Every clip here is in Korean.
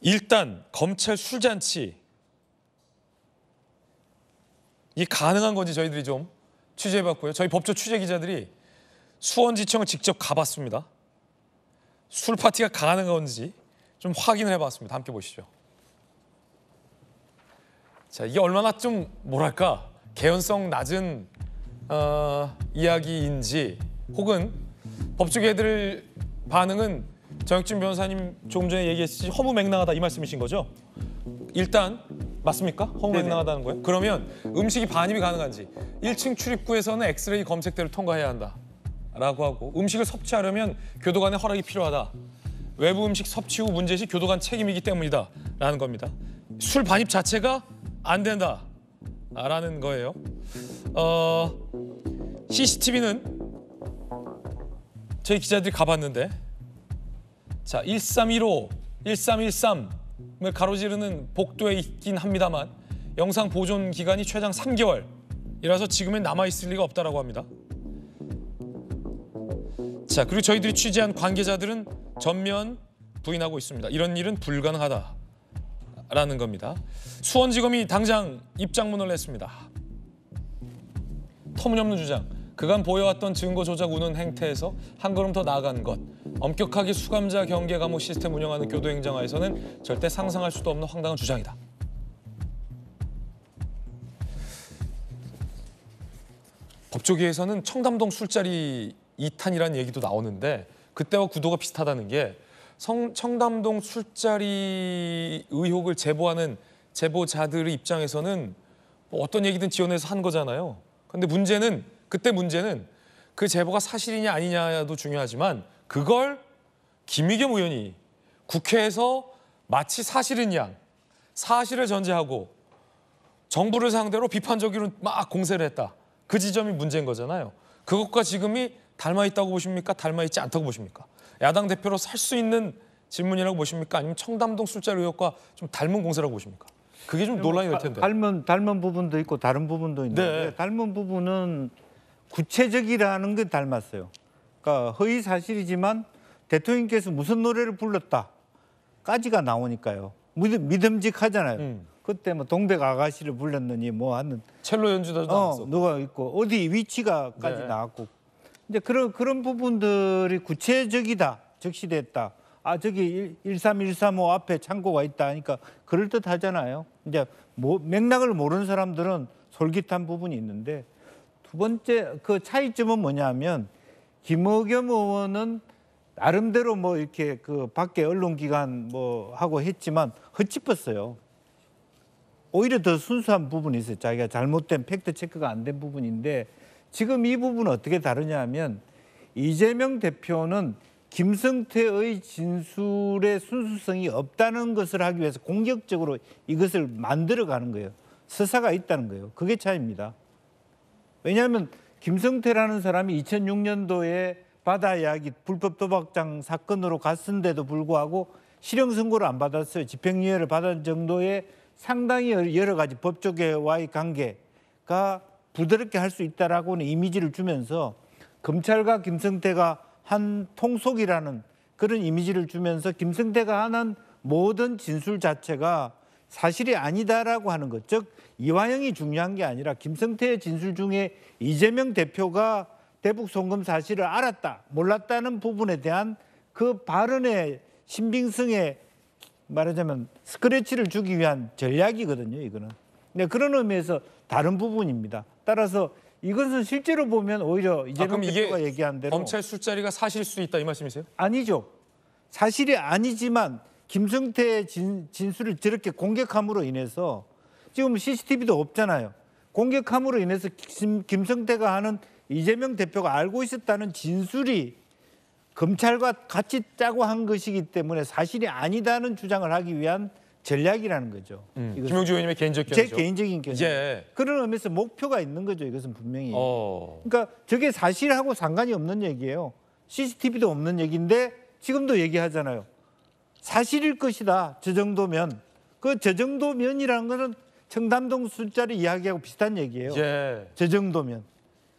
일단 검찰 술잔치 이 가능한 건지 저희들이 좀 취재해봤고요. 저희 법조 취재 기자들이 수원지청을 직접 가봤습니다. 술 파티가 가능한 건지 좀 확인을 해봤습니다. 함께 보시죠. 자, 이게 얼마나 좀 뭐랄까 개연성 낮은 어, 이야기인지 혹은 법조계들 반응은 정혁진 변호사님 조금 전에 얘기했듯이 허무맹랑하다 이 말씀이신 거죠? 일단 맞습니까? 허무맹랑하다는 거예요? 그러면 음식이 반입이 가능한지 1층 출입구에서는 엑스레이 검색대를 통과해야 한다 라고 하고 음식을 섭취하려면 교도관의 허락이 필요하다 외부 음식 섭취 후 문제시 교도관 책임이기 때문이다 라는 겁니다 술 반입 자체가 안 된다 라는 거예요 어, CCTV는 저희 기자들이 가봤는데 자, 1315, 1313을 가로지르는 복도에 있긴 합니다만 영상 보존 기간이 최장 3개월이라서 지금엔 남아있을 리가 없다라고 합니다. 자, 그리고 저희들이 취재한 관계자들은 전면 부인하고 있습니다. 이런 일은 불가능하다라는 겁니다. 수원지검이 당장 입장문을 냈습니다. 터무니없는 주장. 그간 보여왔던 증거 조작 운운 행태에서 한 걸음 더 나아간 것, 엄격하게 수감자 경계 감옥 시스템 운영하는 교도행정화에서는 절대 상상할 수도 없는 황당한 주장이다. 법조계에서는 청담동 술자리 2탄이라는 얘기도 나오는데 그때와 구도가 비슷하다는 게 성, 청담동 술자리 의혹을 제보하는 제보자들의 입장에서는 뭐 어떤 얘기든 지원해서 한 거잖아요. 근데 문제는 그때 문제는 그 제보가 사실이냐 아니냐도 중요하지만 그걸 김의겸 의원이 국회에서 마치 사실인 양 사실을 전제하고 정부를 상대로 비판적으로 막 공세를 했다. 그 지점이 문제인 거잖아요. 그것과 지금이 닮아 있다고 보십니까? 닮아 있지 않다고 보십니까? 야당 대표로 살 수 있는 질문이라고 보십니까? 아니면 청담동 술자리 의혹과 좀 닮은 공세라고 보십니까? 그게 좀 논란이 될 아, 텐데. 닮은 닮은 부분도 있고 다른 부분도 있는데 네. 닮은 부분은 구체적이라는 건 닮았어요. 그러니까 허위 사실이지만 대통령께서 무슨 노래를 불렀다까지가 나오니까요. 믿음직하잖아요. 음. 그때 뭐 동백 아가씨를 불렀느니 뭐 하는 첼로 연주도 어, 누가 있고 어디 위치가까지 네. 나왔고 이제 그런 그런 부분들이 구체적이다 적시됐다 아 저기 13135 앞에 창고가 있다 하니까 그럴 듯 하잖아요 이제 뭐 맥락을 모르는 사람들은 솔깃한 부분이 있는데 두 번째 그 차이점은 뭐냐면 김의겸 의원은 나름대로 뭐 이렇게 그 밖에 언론기관 뭐 하고 했지만 헛짚었어요. 오히려 더 순수한 부분이 있어요. 자기가 잘못된 팩트 체크가 안 된 부분인데 지금 이 부분은 어떻게 다르냐면 하 이재명 대표는 김성태의 진술의 순수성이 없다는 것을 하기 위해서 공격적으로 이것을 만들어 가는 거예요. 서사가 있다는 거예요. 그게 차이입니다. 왜냐하면 김성태라는 사람이 2006년도에 바다 이야기 불법 도박장 사건으로 갔은데도 불구하고 실형 선고를 안 받았어요. 집행유예를 받은 정도의 상당히 여러 가지 법조계와의 관계가 부드럽게 할 수 있다라고는 이미지를 주면서 검찰과 김성태가 한 통속이라는 그런 이미지를 주면서 김성태가 하는 모든 진술 자체가 사실이 아니다라고 하는 것. 즉 이화영이 중요한 게 아니라 김성태의 진술 중에 이재명 대표가 대북 송금 사실을 알았다, 몰랐다는 부분에 대한 그 발언의 신빙성에 말하자면 스크래치를 주기 위한 전략이거든요, 이거는. 네, 그런 의미에서 다른 부분입니다. 따라서 이것은 실제로 보면 오히려 아, 이재명 아, 대표가 얘기한 대로 검찰 술자리가 사실일 수 있다 이 말씀이세요? 아니죠. 사실이 아니지만 김성태의 진, 진술을 저렇게 공격함으로 인해서 지금 CCTV도 없잖아요. 공격함으로 인해서 김, 김성태가 하는 이재명 대표가 알고 있었다는 진술이 검찰과 같이 짜고 한 것이기 때문에 사실이 아니다는 주장을 하기 위한 전략이라는 거죠. 음. 김용주 의원님의 개인적 견제. 제 개인적인 견제. 예. 그런 의미에서 목표가 있는 거죠. 이것은 분명히. 어. 그러니까 저게 사실하고 상관이 없는 얘기예요. CCTV도 없는 얘기인데 지금도 얘기하잖아요. 사실일 것이다. 저 정도면. 그 저 정도면이라는 것은 청담동 술자리 이야기하고 비슷한 얘기예요. 예. 저 정도면.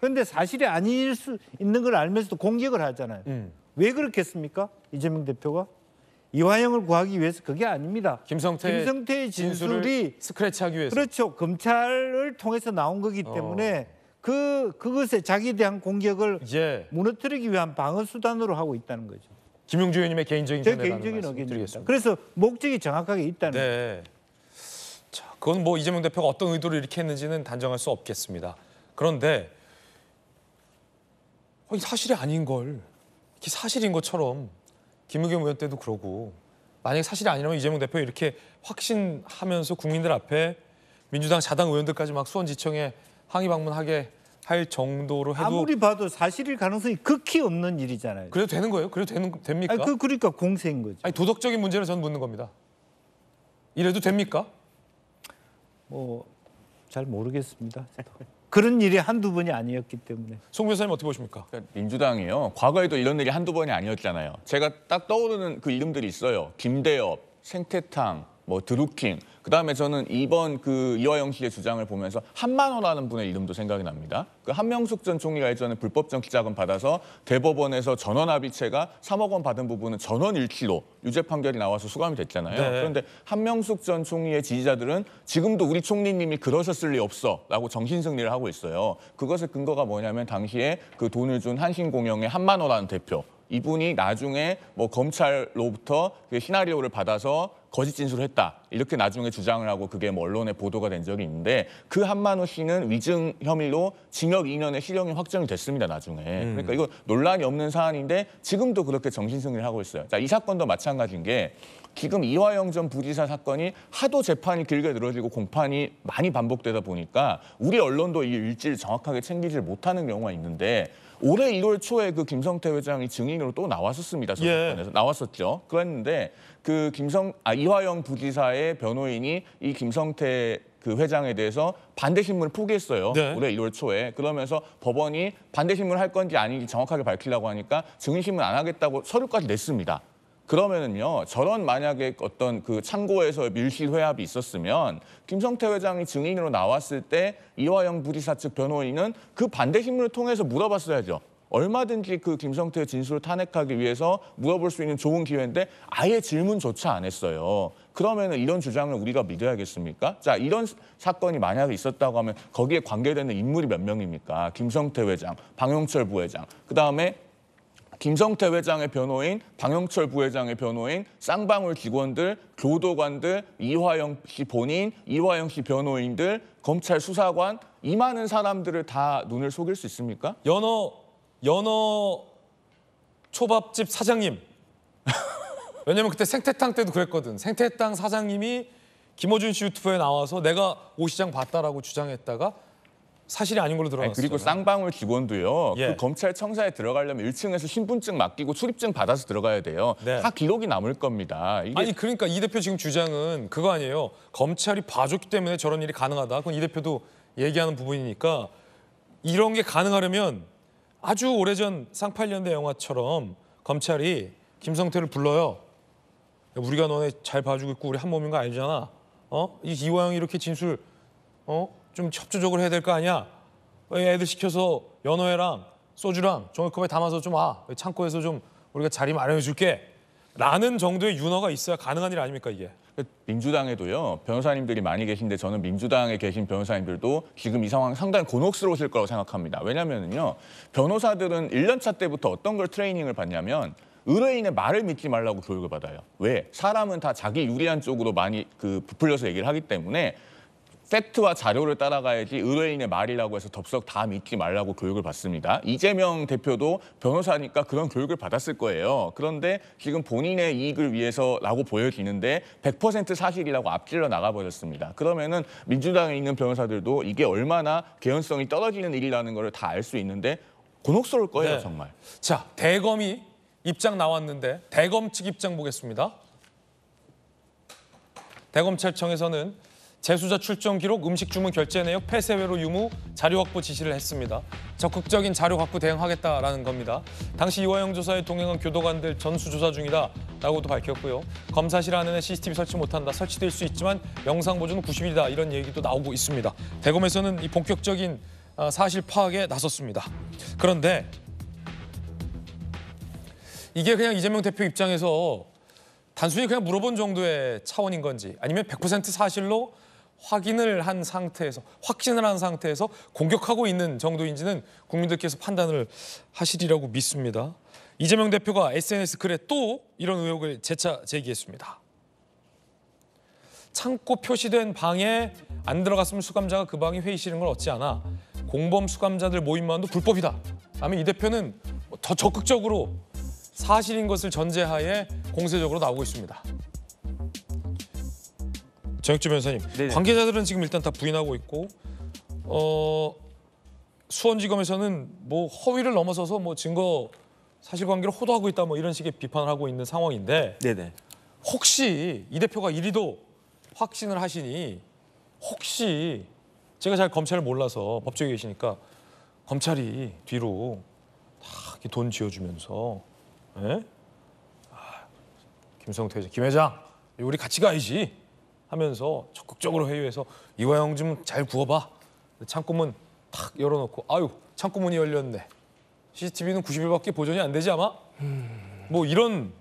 그런데 사실이 아닐 수 있는 걸 알면서도 공격을 하잖아요. 음. 왜 그렇겠습니까? 이재명 대표가 이화영을 구하기 위해서 그게 아닙니다. 김성태 김성태의 진술이 스크래치하기 위해서 그렇죠. 검찰을 통해서 나온 거기 어. 때문에 어. 그 그것에 자기에 대한 공격을 예. 무너뜨리기 위한 방어 수단으로 하고 있다는 거죠. 김용주 의원님의 개인적인 제 개인적인 의견입니다. 그래서 목적이 정확하게 있다는 네. 자, 그건 뭐 이재명 대표가 어떤 의도로 이렇게 했는지는 단정할 수 없겠습니다. 그런데 아 사실이 아닌 걸이게 사실인 것처럼 김의겸 의원 때도 그러고 만약 사실이 아니라면 이재명 대표 이렇게 확신하면서 국민들 앞에 민주당 자당 의원들까지 막 수원지청에 항의 방문하게 할 정도로 해도 아무리 봐도 사실일 가능성이 극히 없는 일이잖아요. 그래도 되는 거예요? 그래도 되는 됩니까? 아니, 그 그러니까 공세인 거죠. 아니 도덕적인 문제를 저는 묻는 겁니다. 이래도 됩니까? 뭐 잘 모르겠습니다. 그런 일이 한두 번이 아니었기 때문에. 송 변호사님 어떻게 보십니까? 그러니까 민주당이요. 과거에도 이런 일이 한두 번이 아니었잖아요. 제가 딱 떠오르는 그 이름들이 있어요. 김대엽, 생태탕, 뭐 드루킹 그다음에 저는 이번 그 이화영 씨의 주장을 보면서 한만호라는 분의 이름도 생각이 납니다. 그 한명숙 전 총리가 예전에 불법 정치자금 받아서 대법원에서 전원 합의체가 3억 원 받은 부분은 전원 일치로 유죄 판결이 나와서 수감이 됐잖아요. 네. 그런데 한명숙 전 총리의 지지자들은 지금도 우리 총리님이 그러셨을 리 없어라고 정신 승리를 하고 있어요. 그것의 근거가 뭐냐면 당시에 그 돈을 준 한신공영의 한만호라는 대표 이분이 나중에 뭐 검찰로부터 그 시나리오를 받아서 거짓 진술을 했다 이렇게 나중에 주장을 하고 그게 뭐 언론에 보도가 된 적이 있는데 그 한만호 씨는 위증 혐의로 징역 2년의 실형이 확정이 됐습니다 나중에 음. 그러니까 이거 논란이 없는 사안인데 지금도 그렇게 정신승리를 하고 있어요. 자 이 사건도 마찬가지인 게 지금 이화영 전 부지사 사건이 하도 재판이 길게 늘어지고 공판이 많이 반복되다 보니까 우리 언론도 이 일지를 정확하게 챙기질 못하는 경우가 있는데 올해 1월 초에 그 김성태 회장이 증인으로 또 나왔었습니다. 예. 나왔었죠. 그랬는데 그 김성 아 이화영 부지사의 변호인이 이 김성태 그 회장에 대해서 반대 신문을 포기했어요. 네. 올해 1월 초에. 그러면서 법원이 반대 신문을 할 건지 아닌지 정확하게 밝히려고 하니까 증인 신문 안 하겠다고 서류까지 냈습니다. 그러면은요 저런 만약에 어떤 그 창고에서 밀실 회합이 있었으면 김성태 회장이 증인으로 나왔을 때 이화영 부지사 측 변호인은 그 반대 힘을 통해서 물어봤어야죠. 얼마든지 그 김성태의 진술을 탄핵하기 위해서 물어볼 수 있는 좋은 기회인데 아예 질문조차 안 했어요. 그러면 이런 주장을 우리가 믿어야겠습니까? 자, 이런 사건이 만약에 있었다고 하면 거기에 관계되는 인물이 몇 명입니까? 김성태 회장, 방용철 부회장, 그다음에 김성태 회장의 변호인, 방영철 부회장의 변호인, 쌍방울 직원들, 교도관들, 이화영 씨 본인, 이화영 씨 변호인들, 검찰 수사관 이 많은 사람들을 다 눈을 속일 수 있습니까? 연어 연어 초밥집 사장님. 왜냐면 그때 생태탕 때도 그랬거든. 생태탕 사장님이 김호준씨 유튜브에 나와서 내가 오 시장 봤다라고 주장했다가 사실이 아닌 걸로 들러났어요 아니, 그리고 쌍방울 기본도요. 예. 그 검찰청사에 들어가려면 1층에서 신분증 맡기고 출입증 받아서 들어가야 돼요. 네. 다 기록이 남을 겁니다. 이게... 아니 그러니까 이 대표 지금 주장은 그거 아니에요. 검찰이 봐줬기 때문에 저런 일이 가능하다. 그건 이 대표도 얘기하는 부분이니까 이런 게 가능하려면 아주 오래전 쌍팔년대 영화처럼 검찰이 김성태를 불러요. 우리가 너네 잘 봐주고 있고 우리 한 몸인 거 알잖아. 어? 이 이화영이 이렇게 진술 어? 좀 협조적으로 해야 될 거 아니야? 애들 시켜서 연어회랑 소주랑 종이컵에 담아서 좀 와. 창고에서 좀 우리가 자리 마련해 줄게. 라는 정도의 윤어가 있어야 가능한 일 아닙니까 이게? 그 민주당에도요 변호사님들이 많이 계신데 저는 민주당에 계신 변호사님들도 지금 이 상황 상당히 곤혹스러우실 거라고 생각합니다. 왜냐면은요 변호사들은 1년차 때부터 어떤 걸 트레이닝을 받냐면 의뢰인의 말을 믿지 말라고 교육을 받아요. 왜? 사람은 다 자기 유리한 쪽으로 많이 그 부풀려서 얘기를 하기 때문에 팩트와 자료를 따라가야지 의뢰인의 말이라고 해서 덥석 다 믿지 말라고 교육을 받습니다. 이재명 대표도 변호사니까 그런 교육을 받았을 거예요. 그런데 지금 본인의 이익을 위해서라고 보여지는데 100% 사실이라고 앞질러 나가버렸습니다. 그러면은 민주당에 있는 변호사들도 이게 얼마나 개연성이 떨어지는 일이라는 걸 다 알 수 있는데 곤혹스러울 거예요, 네. 정말. 자, 대검이 입장 나왔는데 대검 측 입장 보겠습니다. 대검찰청에서는 재수자 출정 기록, 음식 주문 결제 내역, 폐쇄회로 유무, 자료 확보 지시를 했습니다. 적극적인 자료 확보 대응하겠다라는 겁니다. 당시 이화영 조사에 동행한 교도관들 전수조사 중이다 라고도 밝혔고요. 검사실 안에는 CCTV 설치 못한다, 설치될 수 있지만 영상 보존은 90일이다 이런 얘기도 나오고 있습니다. 대검에서는 이 본격적인 어, 사실 파악에 나섰습니다. 그런데 이게 그냥 이재명 대표 입장에서 단순히 그냥 물어본 정도의 차원인 건지 아니면 100% 사실로 확인을 한 상태에서 확신을 한 상태에서 공격하고 있는 정도인지는 국민들께서 판단을 하시리라고 믿습니다. 이재명 대표가 SNS 글에 또 이런 의혹을 재차 제기했습니다. 창고 표시된 방에 안 들어갔으면 수감자가 그 방이 회의실인 걸 어찌 아나 공범 수감자들 모임만도 불법이다. 다음이 대표는 뭐 더 적극적으로 사실인 것을 전제하에 공세적으로 나오고 있습니다. 정혁주 변호사님 네네. 관계자들은 지금 일단 다 부인하고 있고 어, 수원지검에서는 뭐 허위를 넘어서서 뭐 증거 사실관계를 호도하고 있다 뭐 이런 식의 비판을 하고 있는 상황인데 네네. 혹시 이 대표가 이리도 확신을 하시니 혹시 제가 잘 검찰을 몰라서 법조에 계시니까 검찰이 뒤로 다돈 지어주면서 에? 예? 아, 김성태 회장, 김 회장 우리 같이 가야지 하면서 적극적으로 회유해서 이화영 좀 잘 구워봐. 창고문 탁 열어놓고 아유 창고문이 열렸네. CCTV는 90일밖에 보존이 안 되지 아마? 뭐 이런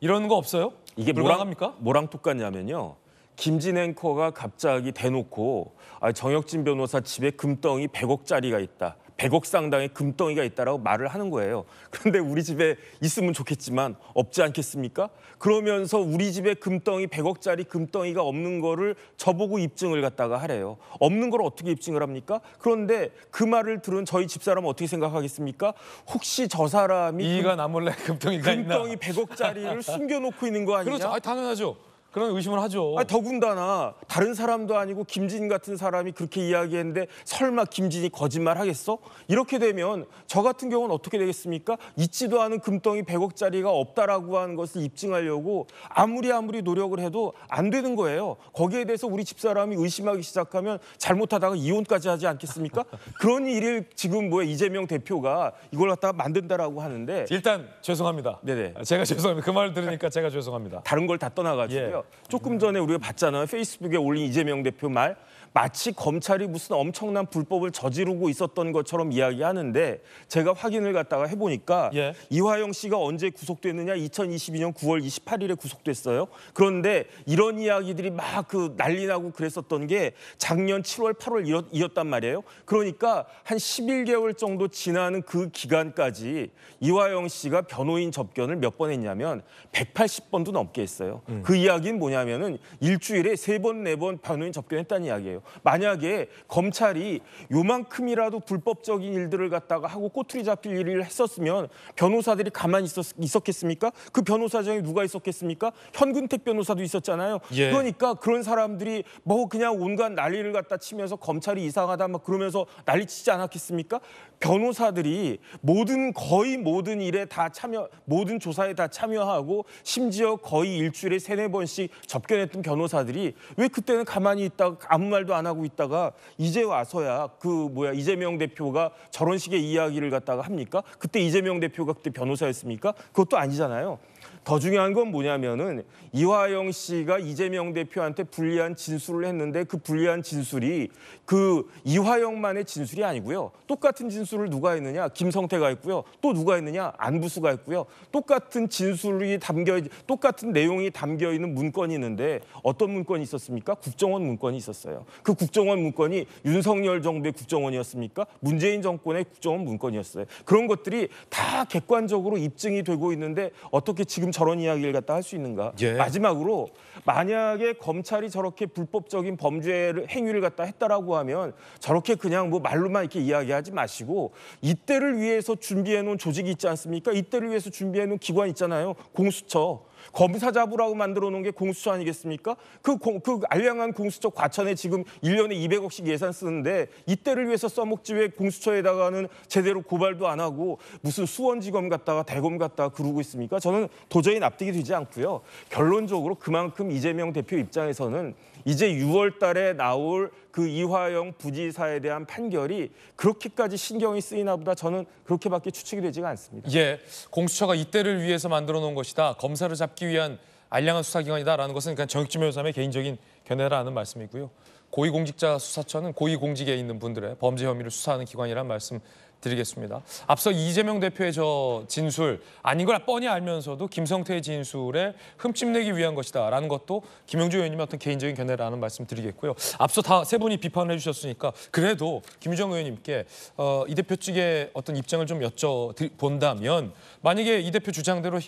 이런 거 없어요? 이게 불가합니까? 뭐랑, 뭐랑 똑같냐면요. 김진 앵커가 갑자기 대놓고 아, 정혁진 변호사 집에 금덩이 100억짜리가 있다. 100억 상당의 금덩이가 있다라고 말을 하는 거예요. 그런데 우리 집에 있으면 좋겠지만 없지 않겠습니까? 그러면서 우리 집에 금덩이 100억짜리 금덩이가 없는 거를 저보고 입증을 갖다가 하래요. 없는 걸 어떻게 입증을 합니까? 그런데 그 말을 들은 저희 집사람은 어떻게 생각하겠습니까? 혹시 저 사람이 이가 나몰래 금덩이가 금덩이 있나? 100억짜리를 숨겨놓고 있는 거 아니냐? 그렇죠. 아니, 당연하죠. 그런 의심을 하죠. 아니, 더군다나 다른 사람도 아니고 김진 같은 사람이 그렇게 이야기했는데 설마 김진이 거짓말 하겠어? 이렇게 되면 저 같은 경우는 어떻게 되겠습니까? 있지도 않은 금덩이 100억짜리가 없다라고 하는 것을 입증하려고 아무리 아무리 노력을 해도 안 되는 거예요. 거기에 대해서 우리 집사람이 의심하기 시작하면 잘못하다가 이혼까지 하지 않겠습니까? 그런 일을 지금 뭐 이재명 대표가 이걸 갖다가 만든다라고 하는데 일단 죄송합니다. 네네. 제가 죄송합니다. 그 말을 들으니까 제가 죄송합니다. 다른 걸 다 떠나가지고요. 예. 조금 전에 우리가 봤잖아요. 페이스북에 올린 이재명 대표 말 마치 검찰이 무슨 엄청난 불법을 저지르고 있었던 것처럼 이야기하는데 제가 확인을 갖다가 해보니까 예. 이화영 씨가 언제 구속됐느냐 2022년 9월 28일에 구속됐어요. 그런데 이런 이야기들이 막그 난리나고 그랬었던 게 작년 7월 8월 이었단 말이에요. 그러니까 한 11개월 정도 지나는 그 기간까지 이화영 씨가 변호인 접견을 몇 번 했냐면 180번도 넘게 했어요. 음. 그 이야기는 뭐냐면은 일주일에 세 번 네번 네 변호인 접견했다는 이야기예요. 거요 만약에 검찰이 요만큼이라도 불법적인 일들을 갖다가 하고 꼬투리 잡힐 일을 했었으면 변호사들이 가만히 있었, 겠습니까그 변호사장이 누가 있었겠습니까? 현근택 변호사도 있었잖아요. 예. 그러니까 그런 사람들이 뭐 그냥 온갖 난리를 갖다 치면서 검찰이 이상하다 막 그러면서 난리치지 않았겠습니까? 변호사들이 모든 거의 모든 일에 다 참여 모든 조사에 다 참여하고 심지어 거의 일주일에 세네 번씩 접견했던 변호사들이 왜 그때는 가만히 있다가 아무 말도 말도 안 하고 있다가 이제 와서야 그 뭐야 이재명 대표가 저런 식의 이야기를 갖다가 합니까? 그때 이재명 대표가 그때 변호사였습니까? 그것도 아니잖아요. 더 중요한 건 뭐냐면은 이화영 씨가 이재명 대표한테 불리한 진술을 했는데 그 불리한 진술이 그 이화영만의 진술이 아니고요. 똑같은 진술을 누가 했느냐? 김성태가 했고요. 또 누가 했느냐? 안부수가 했고요. 똑같은 진술이 담겨 똑같은 내용이 담겨 있는 문건이 있는데 어떤 문건이 있었습니까? 국정원 문건이 있었어요. 그 국정원 문건이 윤석열 정부의 국정원이었습니까? 문재인 정권의 국정원 문건이었어요. 그런 것들이 다 객관적으로 입증이 되고 있는데 어떻게 지금 저런 이야기를 갖다 할 수 있는가? 예. 마지막으로 만약에 검찰이 저렇게 불법적인 범죄를 행위를 갖다 했다라고 하면 저렇게 그냥 뭐 말로만 이렇게 이야기하지 마시고 이때를 위해서 준비해 놓은 조직이 있지 않습니까? 이때를 위해서 준비해 놓은 기관 있잖아요. 공수처. 검사 잡으라고 만들어 놓은 게 공수처 아니겠습니까? 그, 공, 그 알량한 공수처 과천에 지금 1년에 200억씩 예산 쓰는데 이때를 위해서 써먹지 왜 공수처에다가는 제대로 고발도 안 하고 무슨 수원지검 갔다가 대검 갔다가 그러고 있습니까? 저는 도저히 납득이 되지 않고요. 결론적으로 그만큼 이재명 대표 입장에서는 이제 6월 달에 나올 그 이화영 부지사에 대한 판결이 그렇게까지 신경이 쓰이나 보다 저는 그렇게밖에 추측이 되지가 않습니다. 예, 공수처가 이때를 위해서 만들어 놓은 것이다. 검사를 잡기 위한 알량한 수사기관이다라는 것은 그냥 정익주 변호사의 개인적인 견해라는 말씀이고요. 고위공직자 수사처는 고위공직에 있는 분들의 범죄 혐의를 수사하는 기관이란 말씀 드리겠습니다. 앞서 이재명 대표의 저 진술 아닌 걸 뻔히 알면서도 김성태의 진술에 흠집내기 위한 것이다라는 것도 김영주 의원님의 어떤 개인적인 견해라는 말씀 드리겠고요. 앞서 다 세 분이 비판을 해주셨으니까 그래도 김유정 의원님께 어, 이 대표 측의 어떤 입장을 좀 여쭤본다면 만약에 이 대표 주장대로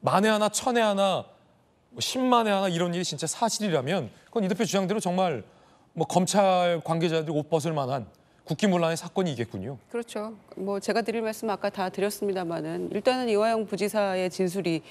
만에 하나 천에 하나 뭐 십만에 하나 이런 일이 진짜 사실이라면 그건 이 대표 주장대로 정말 뭐 검찰 관계자들이 옷 벗을 만한 국기문란의 사건이겠군요. 그렇죠. 뭐 제가 드릴 말씀 아까 다 드렸습니다만은 일단은 이화영 부지사의 진술이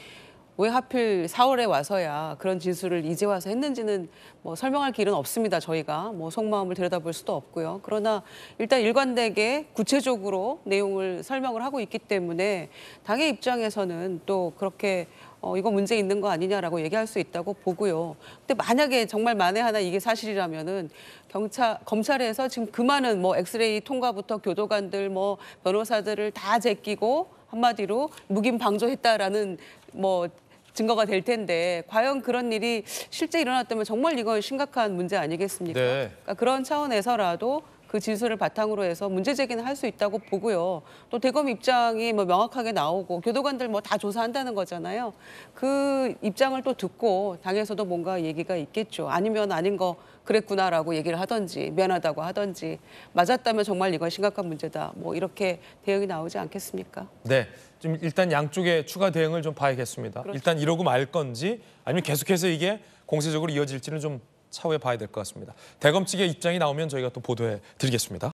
왜 하필 4월에 와서야 그런 진술을 이제 와서 했는지는 뭐 설명할 길은 없습니다. 저희가 뭐 속마음을 들여다볼 수도 없고요. 그러나 일단 일관되게 구체적으로 내용을 설명을 하고 있기 때문에 당의 입장에서는 또 그렇게 어, 이거 문제 있는 거 아니냐라고 얘기할 수 있다고 보고요. 근데 만약에 정말 만에 하나 이게 사실이라면은 경찰 검찰에서 지금 그 많은 뭐 엑스레이 통과부터 교도관들 뭐 변호사들을 다 제끼고 한마디로 무긴 방조했다라는 뭐 증거가 될 텐데 과연 그런 일이 실제 일어났다면 정말 이건 심각한 문제 아니겠습니까? 네. 그러니까 그런 차원에서라도 그 진술을 바탕으로 해서 문제 제기는 할 수 있다고 보고요. 또 대검 입장이 뭐 명확하게 나오고 교도관들 뭐 다 조사한다는 거잖아요. 그 입장을 또 듣고 당에서도 뭔가 얘기가 있겠죠. 아니면 아닌 거 그랬구나라고 얘기를 하던지 미안하다고 하던지 맞았다면 정말 이건 심각한 문제다. 뭐 이렇게 대응이 나오지 않겠습니까? 네. 좀 일단 양쪽의 추가 대응을 좀 봐야겠습니다. 그렇죠. 일단 이러고 말 건지 아니면 계속해서 이게 공세적으로 이어질지는 좀 차후에 봐야 될 것 같습니다. 대검 측의 입장이 나오면 저희가 또 보도해 드리겠습니다.